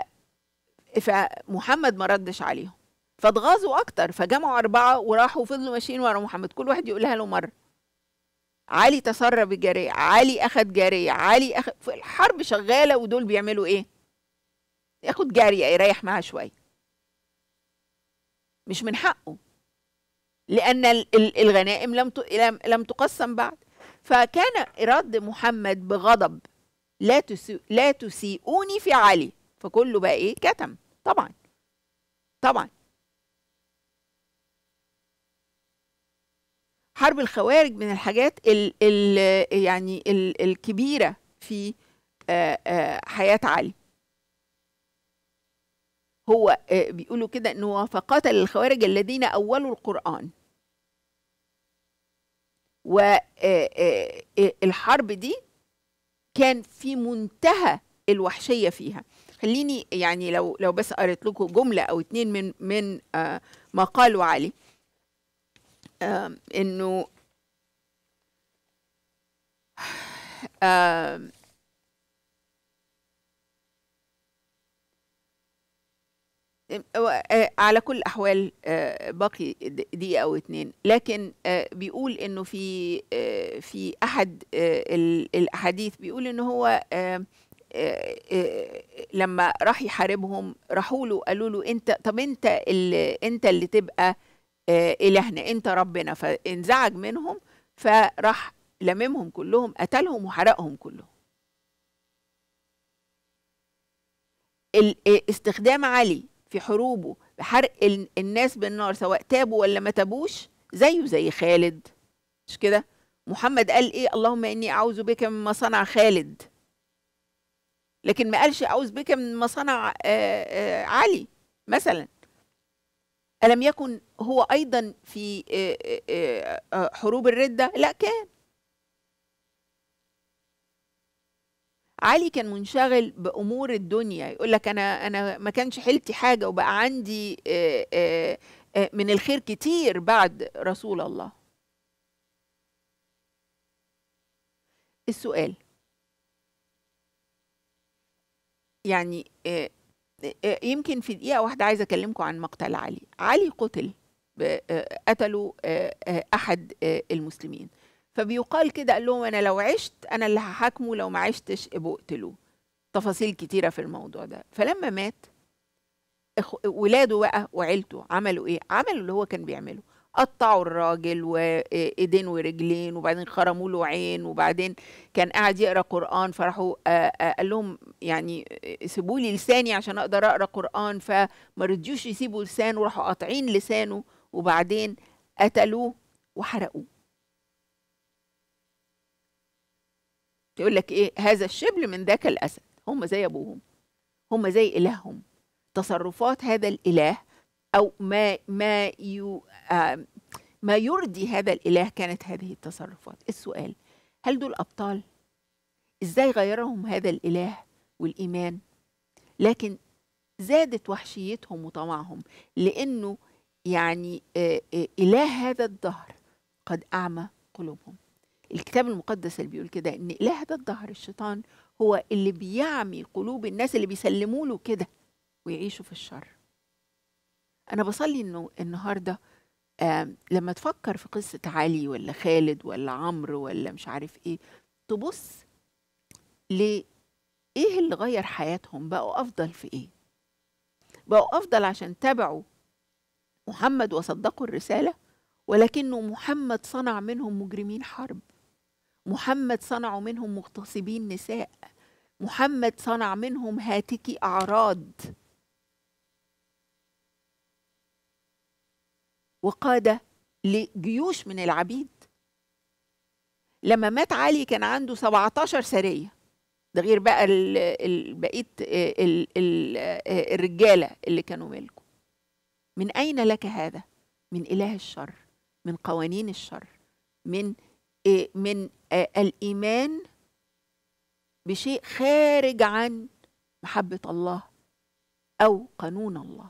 فمحمد ما ردش عليهم فاتغاظوا اكتر فجمعوا اربعه وراحوا فضلوا ماشيين ورا محمد كل واحد يقولها له مره علي تسرب بجارية علي أخد جارية علي أخد الحرب شغالة ودول بيعملوا إيه ياخد جارية يريح معاها شوية مش من حقه لأن الغنائم لم لم تقسم بعد فكان رد محمد بغضب لا لا تسيئوني في علي فكله بقى ايه كتم طبعا طبعا حرب الخوارج من الحاجات ال ال يعني ال الكبيره في حياه علي هو بيقولوا كده ان هو فقتل الخوارج الذين اولوا القران والحرب دي كان في منتهى الوحشيه فيها خليني يعني لو لو بس قريت لكم جمله او اتنين من من آه ما قاله علي آه انه آه آه، على كل الاحوال آه، باقي دقيقه او اتنين لكن آه، بيقول انه في في احد الاحاديث بيقول ان هو لما راح يحاربهم راحوا له قالوا له انت طب انت اللي انت اللي تبقى الهنا انت ربنا فانزعج منهم فراح لممهم كلهم قتلهم وحرقهم كلهم استخدام علي في حروبه بحرق الناس بالنار سواء تابوا ولا ما تابوش زيه زي خالد مش كده محمد قال ايه اللهم اني اعوذ بك مما صنع خالد لكن ما قالش اعوذ بك مما صنع آه، آه، علي مثلا الم يكن هو ايضا في آه، حروب الرده لا كان علي كان منشغل بامور الدنيا يقول لك انا انا ما كانش حيلتي حاجه وبقى عندي آه، آه، آه، من الخير كتير بعد رسول الله السؤال يعني يمكن في دقيقه واحده عايزه اكلمكم عن مقتل علي علي قتل قتلوا احد المسلمين فبيقال كده قال لهم انا لو عشت انا اللي هحاكمه لو ما عشتش ابقوا اقتلوه تفاصيل كتيره في الموضوع ده فلما مات ولاده بقى وعيلته عملوا ايه عملوا اللي هو كان بيعمله قطعوا الراجل وايدين ورجلين وبعدين خرموا له عين وبعدين كان قاعد يقرا قران فراحوا قال لهم يعني سيبوا لي لساني عشان اقدر اقرا قران فما رضيوش يسيبوا لسانه راحوا قاطعين لسانه وبعدين قتلوه وحرقوه يقول لك ايه هذا الشبل من ذاك الاسد هم زي ابوهم هم زي الههم تصرفات هذا الاله او ما ما يو آه، ما يرضي هذا الاله كانت هذه التصرفات السؤال هل دول ابطال ازاي غيرهم هذا الاله والايمان لكن زادت وحشيتهم وطمعهم لانه يعني آه، آه، اله هذا الدهر قد اعمى قلوبهم الكتاب المقدس اللي بيقول كده ان اله ده الظهر الشيطان هو اللي بيعمي قلوب الناس اللي بيسلموا له كده ويعيشوا في الشر انا بصلي انه النهارده لما تفكر في قصه علي ولا خالد ولا عمرو ولا مش عارف ايه تبص ليه ايه اللي غير حياتهم بقوا افضل في ايه بقوا افضل عشان تابعوا محمد وصدقوا الرساله ولكنه محمد صنع منهم مجرمين حرب محمد صنعوا منهم مغتصبين نساء محمد صنع منهم هاتكي أعراض وقاد لجيوش من العبيد لما مات علي كان عنده 17 سرية ده غير بقى بقية الرجالة اللي كانوا ملكه من أين لك هذا؟ من إله الشر من قوانين الشر من إيه، من الإيمان بشيء خارج عن محبة الله أو قانون الله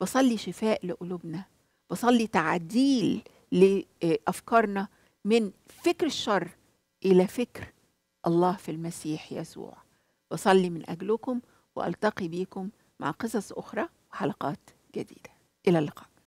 بصلي شفاء لقلوبنا بصلي تعديل لأفكارنا من فكر الشر إلى فكر الله في المسيح يسوع بصلي من أجلكم وألتقي بكم مع قصص أخرى وحلقات جديدة إلى اللقاء